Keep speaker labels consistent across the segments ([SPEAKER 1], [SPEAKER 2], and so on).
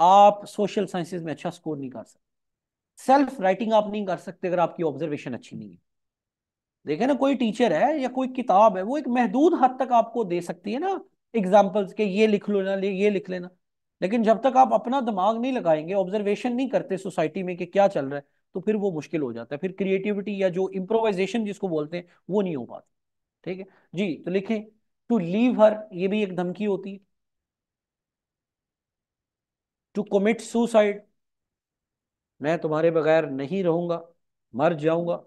[SPEAKER 1] आप social sciences में अच्छा स्कोर नहीं कर सकते सेल्फ राइटिंग आप नहीं कर सकते अगर आपकी ऑब्जर्वेशन अच्छी नहीं है देखे ना कोई टीचर है या कोई किताब है वो एक महदूद हद तक आपको दे सकती है ना एग्जाम्पल्स के ये लिख लो ना ये लिख लेना लेकिन जब तक आप अपना दिमाग नहीं लगाएंगे ऑब्जर्वेशन नहीं करते सोसाइटी में कि क्या चल रहा है तो फिर वो मुश्किल हो जाता है फिर क्रिएटिविटी या जो इम्प्रोवाइजेशन जिसको बोलते हैं वो नहीं हो पाती ठीक है जी तो लिखें टू लीव हर ये भी एक धमकी होती है टू कमिट सुसाइड मैं तुम्हारे बगैर नहीं रहूंगा मर जाऊंगा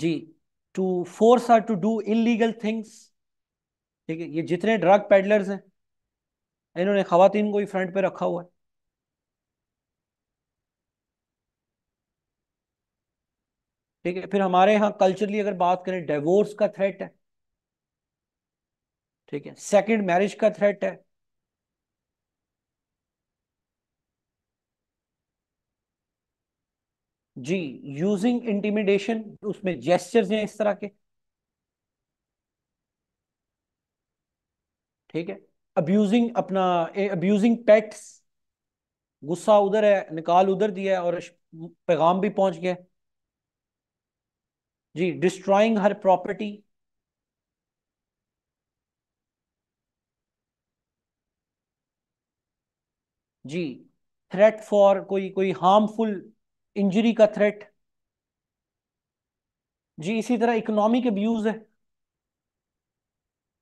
[SPEAKER 1] जी to force her to do illegal things ठीक है ये जितने ड्रग पेडलर्स हैं इन्होंने खातन को ही फ्रंट पे रखा हुआ है ठीक है फिर हमारे यहां कल्चरली अगर बात करें डिवोर्स का थ्रेट है ठीक है सेकंड मैरिज का थ्रेट है जी यूजिंग इंटीमिडेशन उसमें जेस्टर्स हैं इस तरह के ठीक है अब्यूजिंग अपना अब्यूजिंग पैक्ट्स गुस्सा उधर है निकाल उधर दिया है और पैगाम भी पहुंच गया जी डिस्ट्रॉइंग हर प्रॉपर्टी जी थ्रेट फॉर कोई कोई हार्मफुल इंजरी का थ्रेट जी इसी तरह इकोनॉमिक अब्यूज है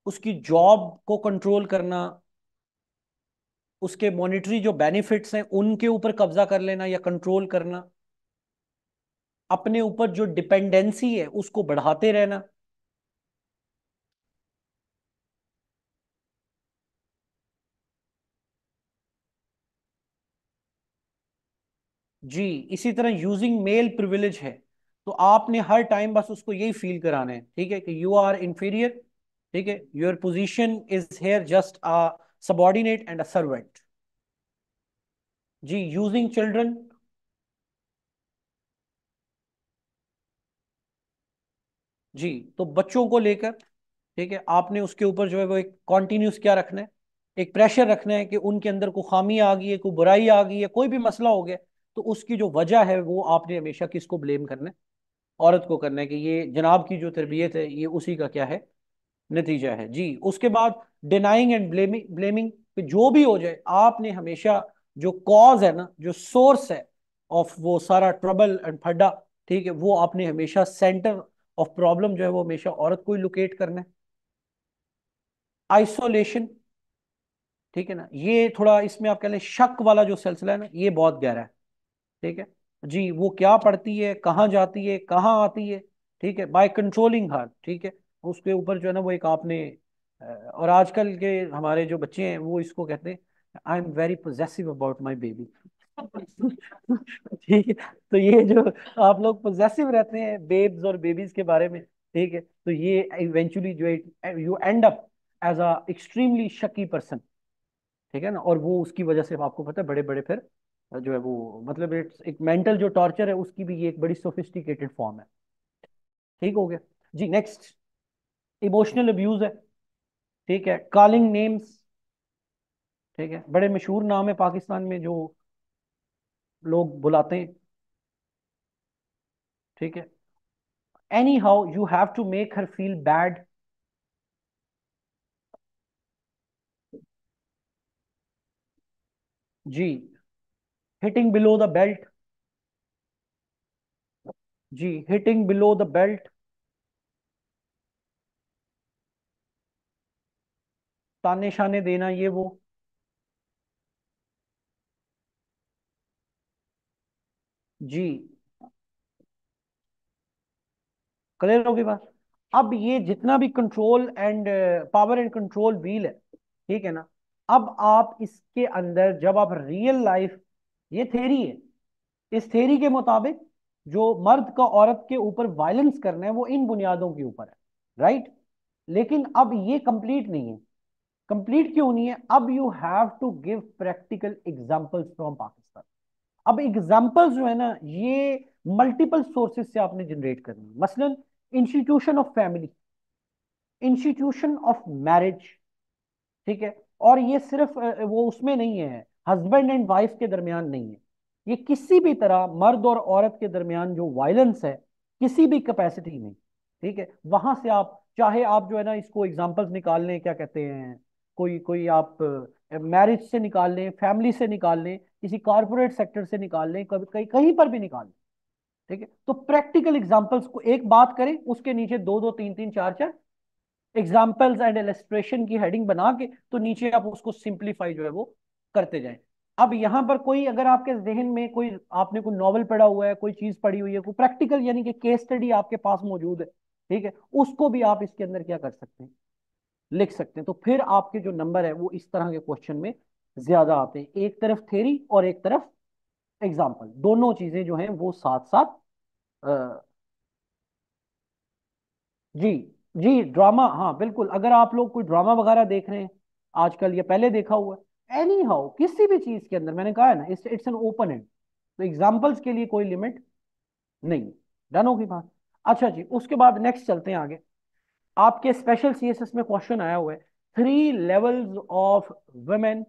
[SPEAKER 1] उसकी जॉब को कंट्रोल करना उसके मॉनिटरी जो बेनिफिट्स हैं उनके ऊपर कब्जा कर लेना या कंट्रोल करना अपने ऊपर जो डिपेंडेंसी है उसको बढ़ाते रहना जी इसी तरह यूजिंग मेल प्रिविलेज है तो आपने हर टाइम बस उसको यही फील कराना है ठीक है कि यू आर इंफीरियर ठीक है your position is here just a subordinate and a servant जी यूजिंग चिल्ड्रन जी तो बच्चों को लेकर ठीक है आपने उसके ऊपर जो है वो एक कॉन्टिन्यूस क्या रखना है एक प्रेशर रखना है कि उनके अंदर कोई खामी आ गई है कोई बुराई आ गई है कोई भी मसला हो गया तो उसकी जो वजह है वो आपने हमेशा किसको ब्लेम करना है औरत को करना है कि ये जनाब की जो तरबियत है ये उसी का क्या है नतीजा है जी उसके बाद डिनाइंग एंड ब्लेमिंग ब्लेमिंग जो भी हो जाए आपने हमेशा जो कॉज है ना जो सोर्स है ऑफ वो सारा ट्रबल एंड फड्डा ठीक है वो आपने हमेशा सेंटर ऑफ प्रॉब्लम जो है वो हमेशा औरत को ही लोकेट करना है आइसोलेशन ठीक है ना ये थोड़ा इसमें आप कह लें शक वाला जो सिलसिला है ना ये बहुत गहरा है ठीक है जी वो क्या पढ़ती है कहाँ जाती है कहाँ आती है ठीक है बाय कंट्रोलिंग हर ठीक है उसके ऊपर जो है ना वो एक आपने और आजकल के हमारे जो बच्चे हैं वो इसको कहते हैं I am very possessive about my baby ठीक है तो ये जो आप लोग पोजेसिव रहते हैं बेब्स और बेबीज के बारे में ठीक है तो ये इवेंचुअली जो you end up as a extremely शकी पर्सन ठीक है ना और वो उसकी वजह से आपको पता है बड़े बड़े फिर जो है वो मतलब इट्स एक मेंटल जो टॉर्चर है उसकी भी ये एक बड़ी सोफिस्टिकेटेड फॉर्म है ठीक हो गया जी नेक्स्ट इमोशनल अब्यूज है ठीक है कॉलिंग नेम्स ठीक है बड़े मशहूर नाम है पाकिस्तान में जो लोग बुलाते हैं ठीक है anyhow you have to make her feel bad जी हिटिंग बिलो द बेल्ट जी हिटिंग बिलो द बेल्ट ताने शाने देना ये वो जी क्लियर होगी बात अब ये जितना भी control and power and control wheel है ठीक है ना अब आप इसके अंदर जब आप रियल लाइफ ये थेरी है इस थेरी के मुताबिक जो मर्द का औरत के ऊपर वायलेंस करना है वो इन बुनियादों के ऊपर है राइट लेकिन अब ये कंप्लीट नहीं है कंप्लीट क्यों नहीं है अब you have to give practical examples from Pakistan अब एग्जांपल्स जो है ना ये मल्टीपल सोर्सेज से आपने जनरेट करनी है मसलन institution of family institution of marriage ठीक है और ये सिर्फ वो उसमें नहीं है हस्बैंड एंड वाइफ के दरमियान नहीं है ये किसी भी तरह मर्द और औरत के दरमियान जो वायलेंस है किसी भी कैपेसिटी में ठीक है वहां से आप चाहे आप जो है ना इसको एग्जाम्पल्स निकाल लें क्या कहते हैं कोई कोई आप मैरिज से निकाल लें फैमिली से निकाल लें किसी कॉरपोरेट सेक्टर से निकाल लें कभी कहीं कहीं पर भी निकाल लें ठीक है तो प्रैक्टिकल एग्जाम्पल्स को एक बात करें उसके नीचे दो दो तीन तीन चार चार एग्जाम्पल्स एंड एलेस्ट्रेशन की हेडिंग बना के तो नीचे आप उसको सिंप्लीफाई जो है वो करते जाएं अब यहाँ पर कोई अगर आपके जहन में कोई आपने कोई नॉवल पढ़ा हुआ है कोई चीज पढ़ी हुई है कोई प्रैक्टिकल यानी कि केस स्टडी आपके पास मौजूद है ठीक है उसको भी आप इसके अंदर क्या कर सकते हैं लिख सकते हैं तो फिर आपके जो नंबर है वो इस तरह के क्वेश्चन में ज्यादा आते हैं एक तरफ थेरी और एक तरफ एग्जाम्पल दोनों चीजें जो हैं वो साथ साथ आ, जी जी ड्रामा हाँ बिल्कुल अगर आप लोग कोई ड्रामा वगैरह देख रहे हैं आजकल या पहले देखा हुआ है एनी हाउ किसी भी चीज के अंदर मैंने कहा है ना it's it's an open end तो एग्जाम्पल्स के लिए कोई लिमिट नहीं डन होगी बात अच्छा जी उसके बाद नेक्स्ट चलते हैं आगे आपके स्पेशल सीएसएस में क्वेश्चन आया हुआ है three levels of women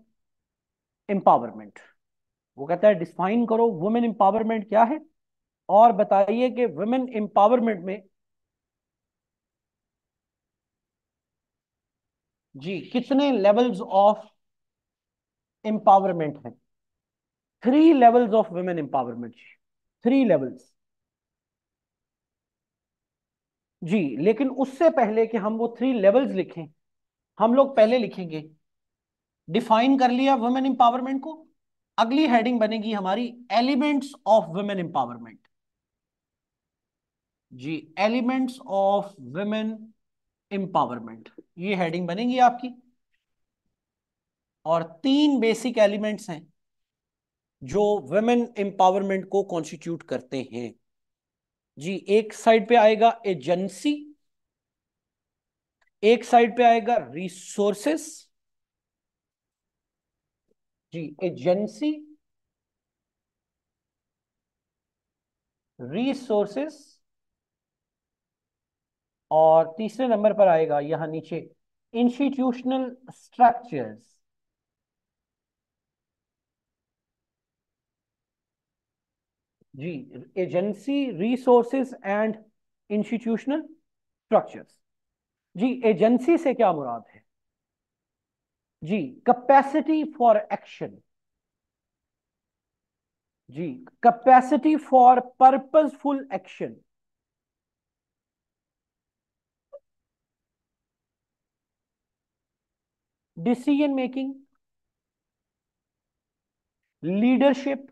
[SPEAKER 1] empowerment वो कहता है डिफाइन करो वुमेन एम्पावरमेंट क्या है और बताइए कि वुमेन एम्पावरमेंट में जी कितने लेवल्स ऑफ एम्पावरमेंट है three levels of women empowerment three levels जी लेकिन उससे पहले कि हम वो थ्री लेवल्स लिखें हम लोग पहले लिखेंगे डिफाइन कर लिया वुमेन एम्पावरमेंट को अगली हेडिंग बनेगी हमारी एलिमेंट्स ऑफ वुमेन एम्पावरमेंट जी एलिमेंट्स ऑफ वुमेन एम्पावरमेंट ये हेडिंग बनेगी आपकी और तीन बेसिक एलिमेंट्स हैं जो वेमेन एम्पावरमेंट को कॉन्स्टिट्यूट करते हैं जी एक साइड पे आएगा एजेंसी एक साइड पे आएगा रिसोर्सेस जी एजेंसी रिसोर्सेस और तीसरे नंबर पर आएगा यहां नीचे इंस्टीट्यूशनल स्ट्रक्चर्स जी agency resources and institutional structures जी एजेंसी से क्या मुराद है जी कैपेसिटी फॉर एक्शन जी capacity for purposeful action decision making leadership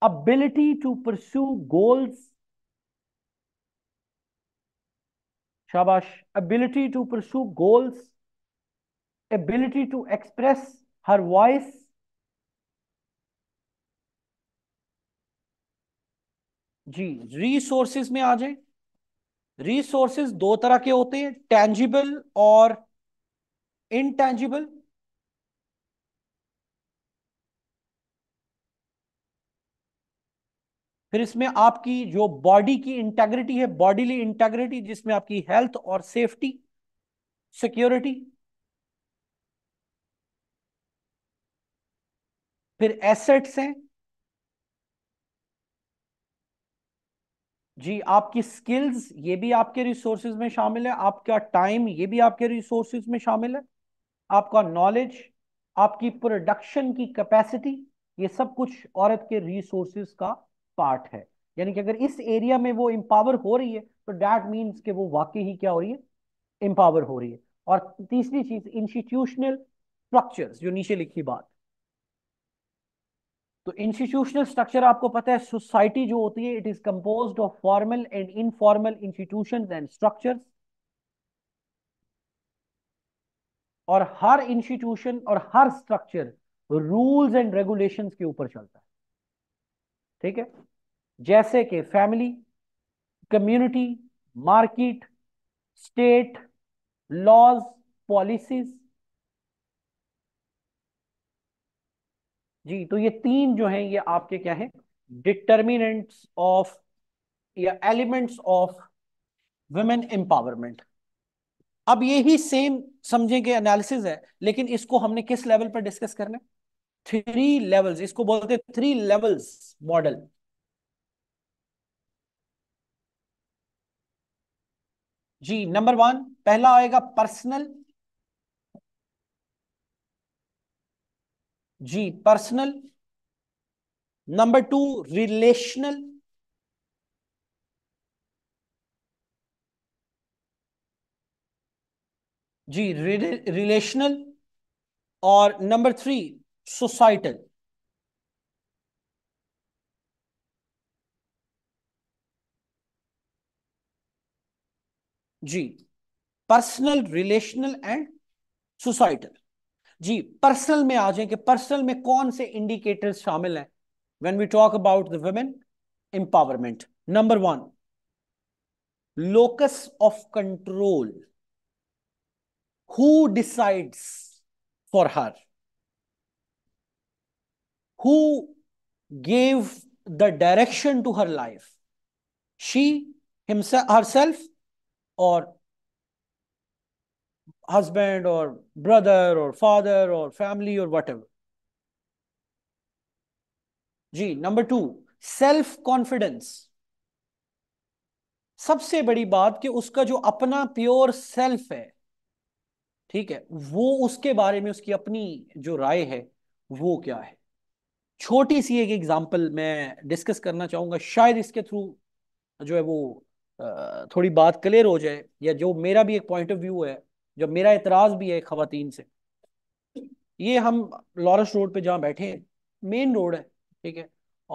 [SPEAKER 1] ability to pursue goals. Shabash, ability to pursue goals, ability to express her voice, जी resources में आ जाए रिसोर्सेज दो तरह के होते हैं टैंजिबल और इनटैंजिबल फिर इसमें आपकी जो बॉडी की इंटेग्रिटी है बॉडीली इंटेग्रिटी जिसमें आपकी हेल्थ और सेफ्टी सिक्योरिटी फिर एसेट्स हैं जी आपकी स्किल्स ये भी आपके रिसोर्सेज में शामिल है आपका टाइम ये भी आपके रिसोर्सेज में शामिल है आपका नॉलेज आपकी प्रोडक्शन की कैपेसिटी ये सब कुछ औरत के रिसोर्सेज का पार्ट है यानी कि अगर इस एरिया में वो इम्पावर हो रही है तो डैट मीन्स के वो वाकई ही क्या हो रही है इम्पावर हो रही है और तीसरी चीज इंस्टीट्यूशनल स्ट्रक्चर जो नीचे लिखी बात तो इंस्टीट्यूशनल स्ट्रक्चर आपको पता है सोसाइटी जो होती है it is compose of formal and informal institution and structure और हर इंस्टीट्यूशन और हर स्ट्रक्चर रूल्स एंड रेगुलेशंस के ऊपर चलता है ठीक है जैसे कि family community market state laws policies जी तो ये तीन जो हैं ये आपके क्या हैं डिटर्मिनेंट्स ऑफ या एलिमेंट्स ऑफ वुमेन एम्पावरमेंट अब यही सेम समझें कि एनालिसिस है लेकिन इसको हमने किस लेवल पर डिस्कस करना है थ्री लेवल्स इसको बोलते हैं थ्री लेवल्स मॉडल जी नंबर वन पहला आएगा पर्सनल जी पर्सनल नंबर टू रिलेशनल जी रिलेशनल और नंबर थ्री societal जी पर्सनल रिलेशनल एंड सोसाइटल जी पर्सनल में आ जाए कि पर्सनल में कौन से इंडिकेटर्स शामिल हैं when we talk about the women empowerment number one locus of control who decides for her who gave the direction to her life she himself herself or husband or brother or father or family or whatever g number 2 self confidence सबसे बड़ी बात कि उसका जो अपना pure self है ठीक है वो उसके बारे में उसकी अपनी जो राय है वो क्या है छोटी सी एक एग्जाम्पल मैं डिस्कस करना चाहूँगा शायद इसके थ्रू जो है वो थोड़ी बात क्लियर हो जाए या जो मेरा भी एक पॉइंट ऑफ व्यू है जो मेरा एतराज़ भी है खातन से ये हम लॉरस रोड पे जहाँ बैठे हैं मेन रोड है ठीक है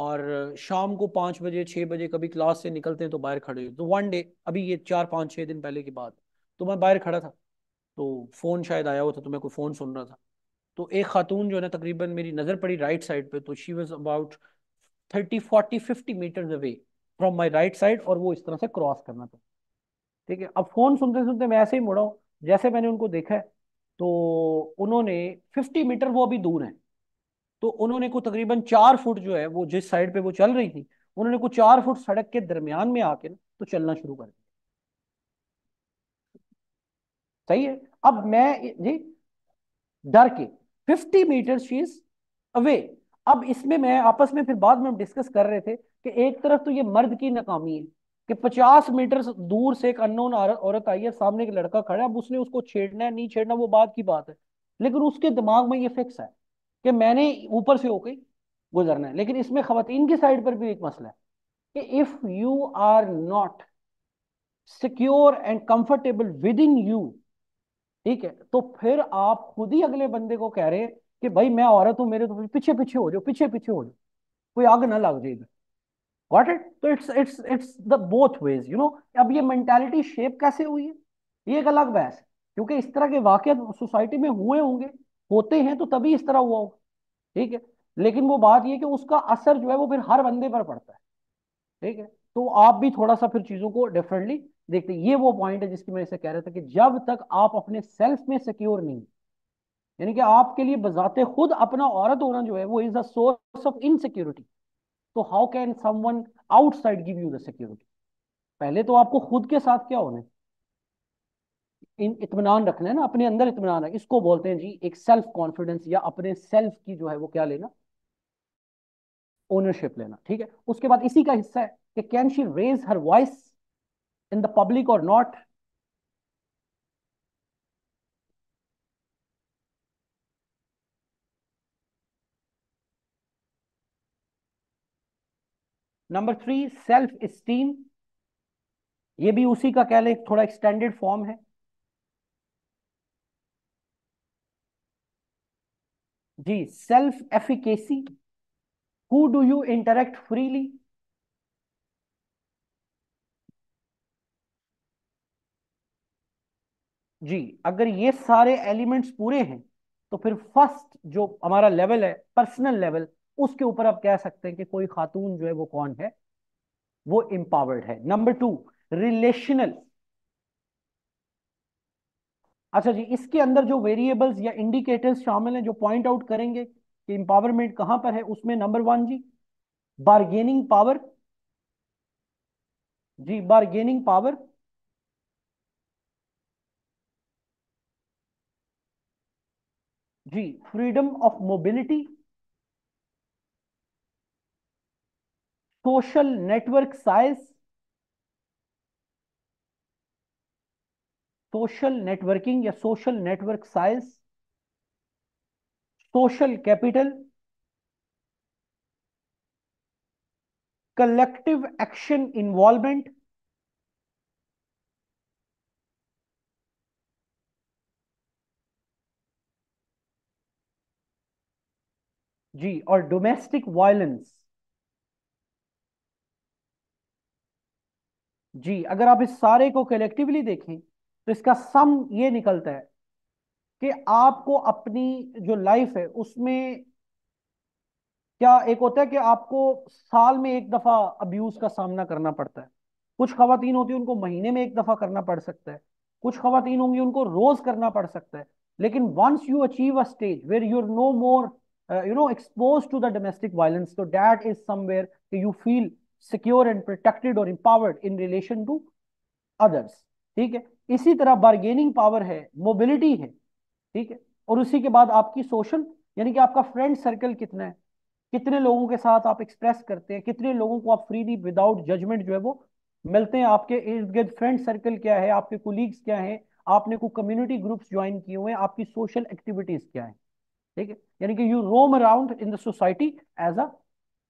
[SPEAKER 1] और शाम को पाँच बजे छः बजे कभी क्लास से निकलते हैं तो बाहर खड़े तो वन डे अभी ये चार पाँच छः दिन पहले की बात तो मैं बाहर खड़ा था तो फ़ोन शायद आया हुआ था तो मैं कोई फ़ोन सुन रहा था तो एक खातून जो है ना तकरीबन मेरी नज़र पड़ी राइट साइड पे तो she was about thirty forty fifty metres away from my right side और वो इस तरह से क्रॉस करना था ठीक है अब फ़ोन सुनते सुनते मैं ऐसे ही मुड़ा हूँ जैसे मैंने उनको देखा है तो उन्होंने फिफ्टी मीटर वो अभी दूर है तो उन्होंने को तकरीबन चार फुट जो है वो जिस साइड पे वो चल रही थी उन्होंने को चार फुट सड़क के दरमियान में आके ना तो चलना शुरू कर दिया सही है अब मैं जी डर के 50 मीटर शी इज अवे अब इसमें मैं आपस में फिर बाद में हम डिस्कस कर रहे थे कि एक तरफ तो ये मर्द की नाकामी है कि 50 मीटर दूर से एक अनोन औरत आई है सामने एक लड़का खड़ा है अब उसने उसको छेड़ना है नहीं छेड़ना वो बात की बात है लेकिन उसके दिमाग में ये फिक्स है कि मैंने ऊपर से होके गुजरना है लेकिन इसमें खातन की साइड पर भी एक मसला है कि if you are not secure and comfortable within you ठीक है तो फिर आप खुद ही अगले बंदे को कह रहे हैं कि भाई मैं औरत हूं मेरे तो पीछे पीछे हो जाओ पीछे पीछे हो जाओ कोई आग ना लग जाए वॉट इट तो it's it's it's the both ways you know अब ये मेंटेलिटी शेप कैसे हुई है ये एक अलग बहस है क्योंकि इस तरह के वाक़ सोसाइटी में हुए होंगे होते हैं तो तभी इस तरह हुआ होगा ठीक है लेकिन वो बात ये कि उसका असर जो है वो फिर हर बंदे पर पड़ता है ठीक है तो आप भी थोड़ा सा फिर चीज़ों को डिफरेंटली देखते ये वो पॉइंट है जिसकी मैं इसे कह रहा था कि जब तक आप अपने सेल्फ में सिक्योर नहीं यानी कि आपके लिए बजाते खुद अपना औरत होना जो है वो is a source of insecurity तो how can someone outside give you the security पहले तो आपको खुद के साथ क्या होना है इन इतमान रखना है ना अपने अंदर इतमान है इसको बोलते हैं जी एक सेल्फ कॉन्फिडेंस या अपने सेल्फ की जो है वो क्या लेना ओनरशिप लेना ठीक है उसके बाद इसी का हिस्सा है कि can she raise her voice in the public or not number three self esteem ये भी उसी का कह लें थोड़ा एक्सटेंडेड फॉर्म है जी self efficacy who do you interact freely जी अगर ये सारे एलिमेंट्स पूरे हैं तो फिर फर्स्ट जो हमारा लेवल है पर्सनल लेवल उसके ऊपर आप कह सकते हैं कि कोई खातून जो है वो कौन है वो इम्पावर्ड है नंबर टू रिलेशनल अच्छा जी इसके अंदर जो वेरिएबल्स या इंडिकेटर्स शामिल हैं जो पॉइंट आउट करेंगे कि इंपावरमेंट कहां पर है उसमें नंबर वन जी बार्गेनिंग पावर जी बार्गेनिंग पावर जी freedom of mobility social network size social networking या social network size social capital collective action involvement जी और डोमेस्टिक वायलेंस जी अगर आप इस सारे को कलेक्टिवली देखें तो इसका सम ये निकलता है कि आपको अपनी जो लाइफ है उसमें क्या एक होता है कि आपको साल में एक दफा अब्यूज का सामना करना पड़ता है कुछ खातन होती है उनको महीने में एक दफा करना पड़ सकता है कुछ खातन होंगी उनको रोज करना पड़ सकता है लेकिन once you achieve a stage where you're no more uh, you know exposed to the domestic violence so that is somewhere you feel secure and protected or empowered in relation to others ठीक है इसी तरह bargaining power है mobility है ठीक है और उसी के बाद आपकी social यानी कि आपका friend circle कितना है कितने लोगों के साथ आप एक्सप्रेस करते हैं कितने लोगों को आप फ्रीली विदाउट जजमेंट जो है वो मिलते हैं आपके इर्द गिर्द फ्रेंड सर्कल क्या है आपके कोलीग्स क्या हैं आपने को कम्युनिटी ग्रुप्स ज्वाइन किए हुए हैं आपकी सोशल एक्टिविटीज क्या है ठीक है यानी कि you roam around in the society as a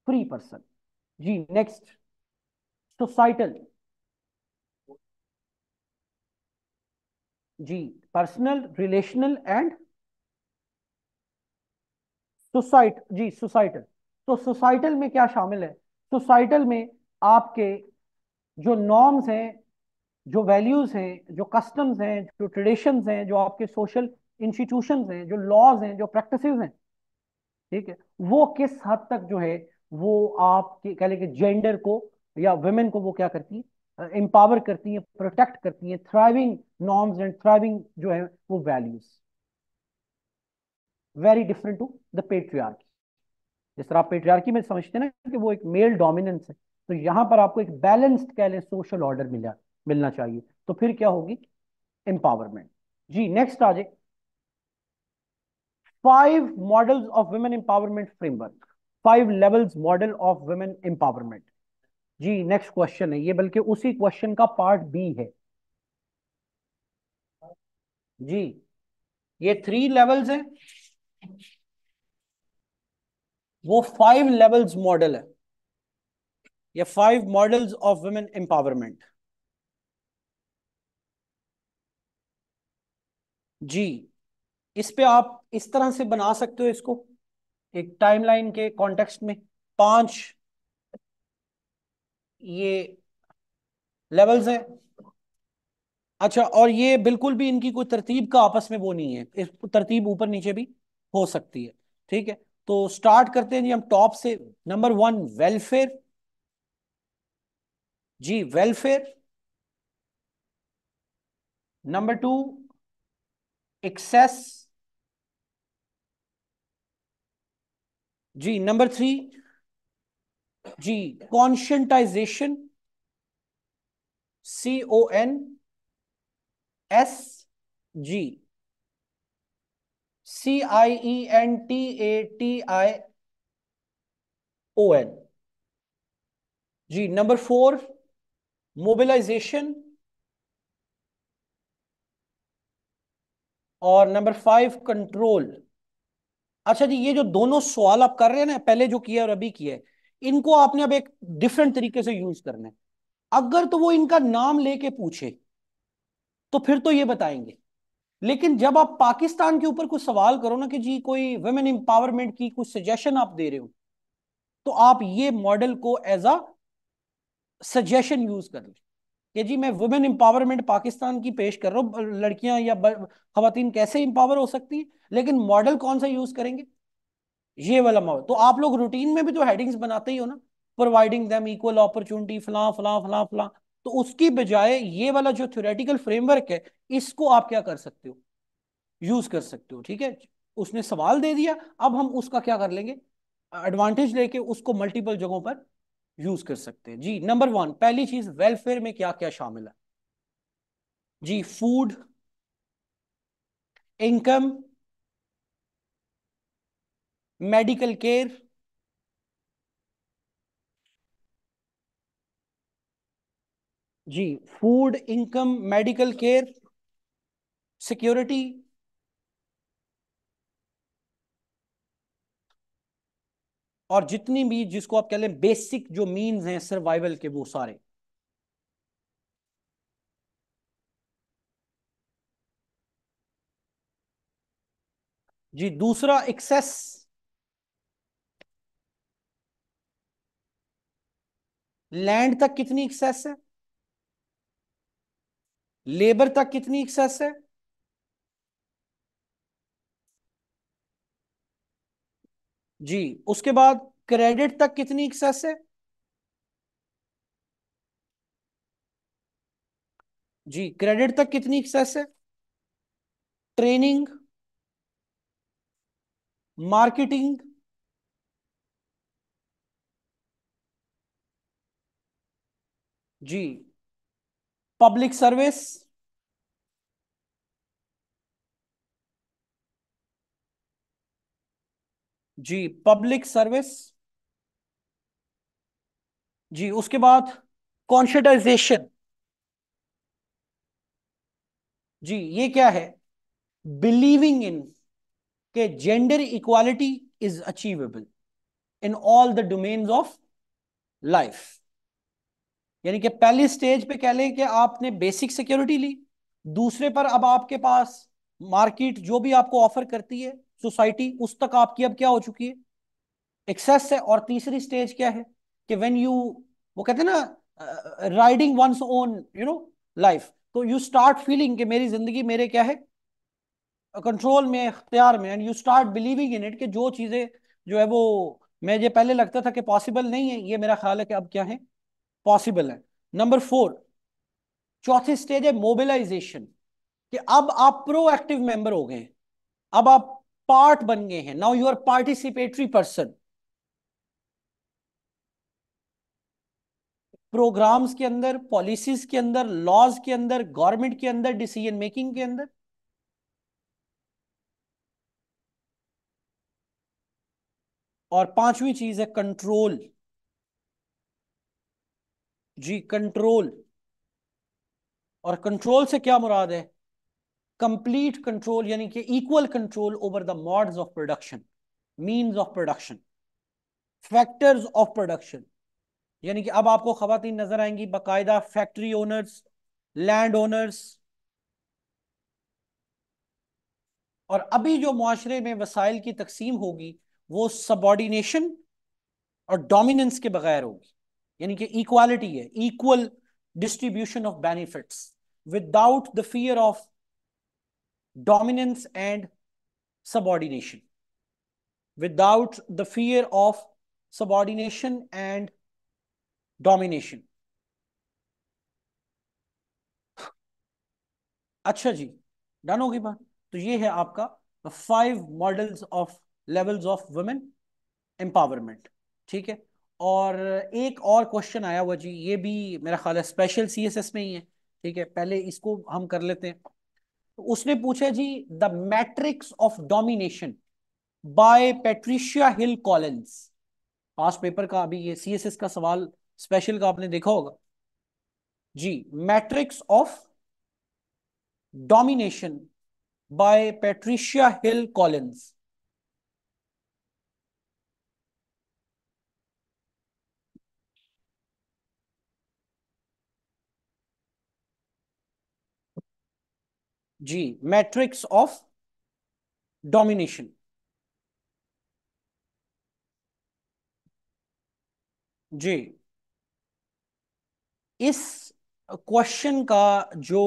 [SPEAKER 1] free person जी नेक्स्ट सोसाइटल जी पर्सनल रिलेशनल एंड सोसाइट जी सोसाइटल तो सोसाइटल में क्या शामिल है सोसाइटल में आपके जो नॉर्म्स हैं जो वैल्यूज हैं जो कस्टम्स हैं जो ट्रेडिशंस हैं जो आपके सोशल इंस्टीट्यूशन हैं जो लॉज हैं जो प्रैक्टिस हैं ठीक है वो किस हद तक जो है वो आप कह लें कि जेंडर को या वेमेन को वो क्या करती है एम्पावर करती है प्रोटेक्ट करती है थ्राइविंग नॉर्म्स एंड थ्राइविंग जो है वो values very different to the patriarchy जिस तरह आप पेट्रियार्की में समझते हैं ना कि वो एक मेल डोमिनेंस है तो यहां पर आपको एक बैलेंस्ड कह लें सोशल ऑर्डर मिला मिलना चाहिए तो फिर क्या होगी एम्पावरमेंट जी नेक्स्ट आ जाए five models of women empowerment framework five levels model of women empowerment जी नेक्स्ट क्वेश्चन है ये बल्कि उसी क्वेश्चन का पार्ट बी है जी ये थ्री लेवल्स है वो फाइव लेवल्स मॉडल है ये five models of women empowerment जी इस पे आप इस तरह से बना सकते हो इसको एक टाइमलाइन के कॉन्टेक्स्ट में पांच ये लेवल्स हैं अच्छा और ये बिल्कुल भी इनकी कोई तरतीब का आपस में वो नहीं है इस तरतीब ऊपर नीचे भी हो सकती है ठीक है तो स्टार्ट करते हैं जी हम टॉप से नंबर वन वेलफेयर जी वेलफेयर नंबर टू एक्सेस जी नंबर थ्री जी conscientization C O N S जी C I E N T A T I O N जी नंबर फोर मोबिलाइजेशन और नंबर फाइव कंट्रोल अच्छा जी ये जो दोनों सवाल आप कर रहे हैं ना पहले जो किया और अभी किया है इनको आपने अब एक डिफरेंट तरीके से यूज करना है अगर तो वो इनका नाम लेके पूछे तो फिर तो ये बताएंगे लेकिन जब आप पाकिस्तान के ऊपर कुछ सवाल करो ना कि जी कोई वेमेन एम्पावरमेंट की कुछ सजेशन आप दे रहे हो तो आप ये मॉडल को एज अ सजेशन यूज कर लें कि जी मैं वुमेन एम्पावरमेंट पाकिस्तान की पेश कर रहा हूँ लड़कियां या खातन कैसे एम्पावर हो सकती है लेकिन मॉडल कौन सा यूज करेंगे ये वाला मॉडल तो आप लोग रूटीन में भी तो हेडिंग्स बनाते ही हो ना प्रोवाइडिंग दैम इक्वल अपॉर्चुनिटी फला फला फला फला तो उसकी बजाय ये वाला जो थ्योरेटिकल फ्रेमवर्क है इसको आप क्या कर सकते हो यूज कर सकते हो ठीक है उसने सवाल दे दिया अब हम उसका क्या कर लेंगे एडवांटेज लेके उसको मल्टीपल जगहों पर यूज कर सकते हैं जी नंबर वन पहली चीज वेलफेयर में क्या क्या शामिल है जी फूड इनकम मेडिकल केयर जी food income medical care security और जितनी भी जिसको आप कह लें बेसिक जो मीन हैं सर्वाइवल के वो सारे जी दूसरा एक्सेस लैंड तक कितनी एक्सेस है लेबर तक कितनी एक्सेस है जी उसके बाद क्रेडिट तक कितनी एक्सेस है जी क्रेडिट तक कितनी एक्सेस है ट्रेनिंग मार्केटिंग जी पब्लिक सर्विस जी पब्लिक सर्विस जी उसके बाद कॉन्शियटाइजेशन जी ये क्या है बिलीविंग इन के gender equality is achievable in all the domains of life यानी कि पहली स्टेज पे कह लें कि आपने बेसिक सिक्योरिटी ली दूसरे पर अब आपके पास मार्केट जो भी आपको ऑफर करती है सोसाइटी उस तक आपकी अब क्या हो चुकी है एक्सेस है और तीसरी स्टेज क्या है कि व्हेन यू वो कहते हैं ना riding once own you know life तो यू स्टार्ट फीलिंग कि मेरी जिंदगी मेरे क्या है कंट्रोल में अख्तियार में and you start believing in it कि जो चीज़ें जो है वो मैं ये पहले लगता था कि पॉसिबल नहीं है ये मेरा ख्याल है कि अब क्या है पॉसिबल है नंबर फोर चौथी स्टेज है मोबिलाइजेशन कि अब आप प्रोएक्टिव मेंबर हो गए अब आप पार्ट बन गए हैं now you are participatory person programs के अंदर पॉलिसीज के अंदर लॉज के अंदर गवर्नमेंट के अंदर डिसीजन मेकिंग के अंदर और पांचवी चीज है कंट्रोल जी कंट्रोल और कंट्रोल से क्या मुराद है कंप्लीट कंट्रोल यानी कि equal control over the modes of production means of production factors of production यानी कि अब आपको खातन नजर आएंगी बाकायदा फैक्ट्री ओनर्स लैंड ओनर्स और अभी जो माशरे में वसाइल की तकसीम होगी वो सबॉर्डिनेशन और डोमिनेंस के बगैर होगी यानी कि इक्वालिटी है equal distribution of benefits without the fear of dominance and subordination without the fear of subordination and domination अच्छा जी डन होगी बात तो ये है आपका five models of levels of women empowerment ठीक है और एक और क्वेश्चन आया हुआ जी ये भी मेरा ख्याल है स्पेशल सीएसएस में ही है ठीक है पहले इसको हम कर लेते हैं उसने पूछा जी the matrix of domination by Patricia Hill Collins past paper का अभी ये सीएसएस का सवाल स्पेशल का आपने देखा होगा जी matrix of domination by Patricia Hill Collins जी मैट्रिक्स ऑफ डोमिनेशन जी इस क्वेश्चन का जो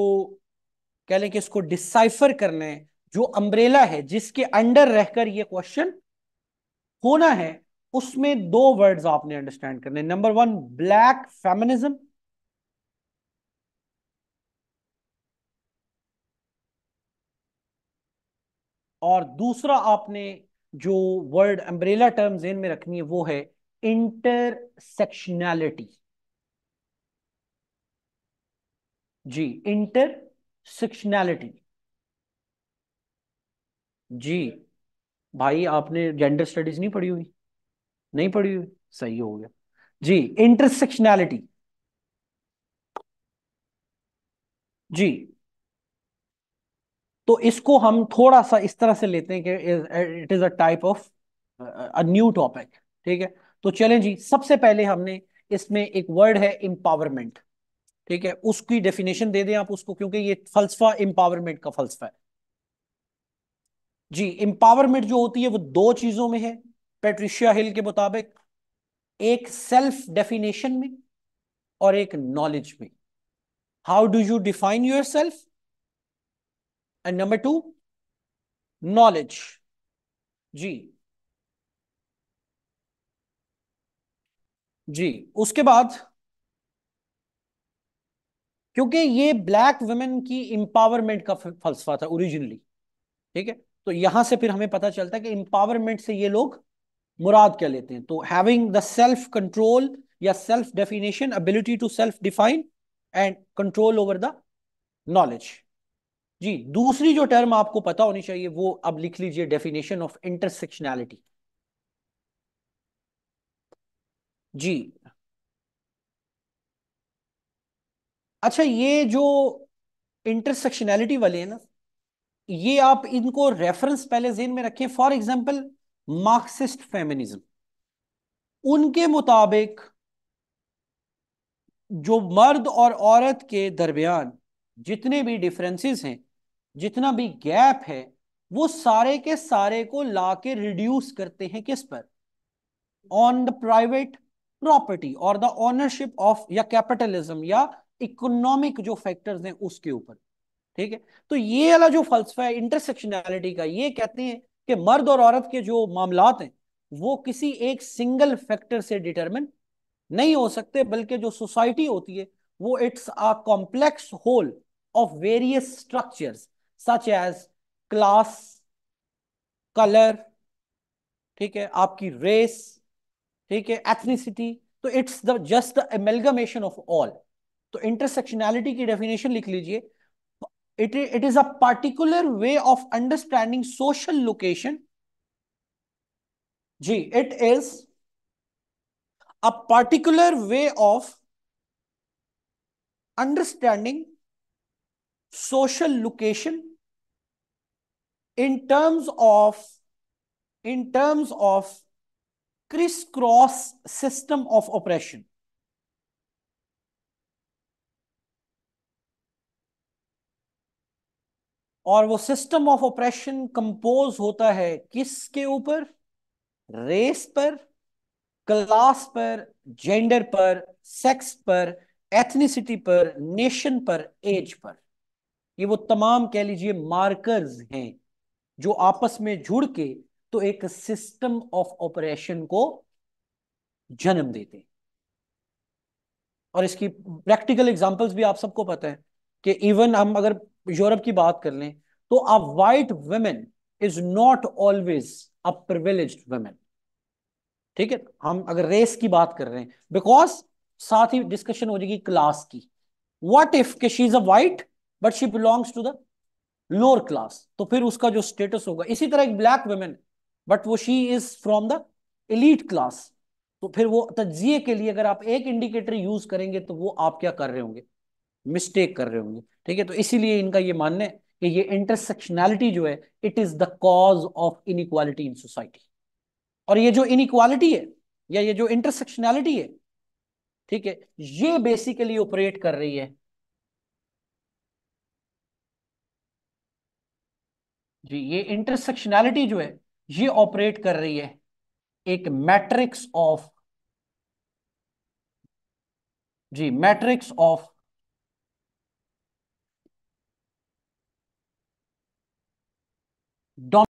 [SPEAKER 1] कह लें कि इसको डिसाइफर करने जो अम्ब्रेला है जिसके अंडर रहकर ये क्वेश्चन होना है उसमें दो वर्ड्स आपने अंडरस्टैंड करने नंबर वन ब्लैक फेमिनिज्म और दूसरा आपने जो वर्ड अम्ब्रेला टर्म जेन में रखनी है वो है इंटरसेक्शनैलिटी जी इंटरसेक्शनैलिटी जी भाई आपने जेंडर स्टडीज नहीं पढ़ी हुई नहीं पढ़ी हुई सही हो गया जी इंटरसेक्शनैलिटी जी तो इसको हम थोड़ा सा इस तरह से लेते हैं कि it is a type of a new topic ठीक है तो चलें जी सबसे पहले हमने इसमें एक वर्ड है इम्पावरमेंट ठीक है उसकी डेफिनेशन दे दें आप उसको क्योंकि ये फलसफा एम्पावरमेंट का फलसफा है जी एम्पावरमेंट जो होती है वो दो चीजों में है पेट्रिशिया हिल के मुताबिक एक सेल्फ डेफिनेशन में और एक नॉलेज में how do you define yourself and number two knowledge जी जी उसके बाद क्योंकि ये ब्लैक वुमेन की इंपावरमेंट का फलसफा था ओरिजिनली ठीक है तो यहां से फिर हमें पता चलता है कि इंपावरमेंट से ये लोग मुराद क्या लेते हैं तो हैविंग द सेल्फ कंट्रोल या self definition ability to self define and control over the knowledge जी दूसरी जो टर्म आपको पता होनी चाहिए वो अब लिख लीजिए डेफिनेशन ऑफ इंटरसेक्शनैलिटी जी अच्छा ये जो इंटरसेक्शनैलिटी वाले हैं ना ये आप इनको रेफरेंस पहले जेन में रखें फॉर एग्जांपल मार्क्सिस्ट फेमिनिज्म उनके मुताबिक जो मर्द और औरत के दरमियान जितने भी डिफरेंसेस हैं जितना भी गैप है वो सारे के सारे को ला के रिड्यूस करते हैं किस पर ऑन द प्राइवेट प्रॉपर्टी और द ऑनरशिप ऑफ या कैपिटलिज्म या इकोनॉमिक जो फैक्टर्स हैं उसके ऊपर ठीक है तो ये वाला जो फलसफा है इंटरसेक्शनैलिटी का ये कहते हैं कि मर्द और औरत के जो मामला हैं वो किसी एक सिंगल फैक्टर से डिटरमिन नहीं हो सकते बल्कि जो सोसाइटी होती है वो it's a complex whole of various structures such as class colour ठीक है आपकी रेस ठीक है एथनिसिटी तो it's the just the amalgamation of all तो इंटरसेक्शनैलिटी की डेफिनेशन लिख लीजिए it it is a particular way of understanding social location जी it is a particular way of understanding social location in terms of in terms of crisscross system of oppression और वो system of operation compose होता है किसके ऊपर race पर class पर gender पर सेक्स पर एथनिसिटी पर नेशन पर एज पर ये वो तमाम कह लीजिए मार्कर्स हैं जो आपस में जुड़ के तो एक सिस्टम ऑफ ऑपरेशन को जन्म देते हैं और इसकी प्रैक्टिकल एग्जांपल्स भी आप सबको पता है कि इवन हम अगर यूरोप की बात कर लें तो a white women is not always a privilege women ठीक है हम अगर रेस की बात कर रहे हैं बिकॉज साथ ही डिस्कशन हो जाएगी क्लास की वॉट इफ के she is a white but she belongs to the lower class तो फिर उसका जो स्टेटस होगा इसी तरह एक ब्लैक वेमेन बट वो she is from the elite class तो फिर वो तजिए तो के लिए अगर आप एक इंडिकेटर यूज करेंगे तो वो आप क्या कर रहे होंगे मिस्टेक कर रहे होंगे ठीक है तो इसीलिए इनका ये मानना है कि ये इंटरसेक्शनैलिटी जो है it is the cause of inequality in society और ये जो इनक्वालिटी है या ये जो इंटरसेक्शनैलिटी है ठीक है ये बेसिकली ऑपरेट कर रही है जी ये इंटरसेक्शनैलिटी जो है ये ऑपरेट कर रही है एक मैट्रिक्स ऑफ जी मैट्रिक्स ऑफ डॉ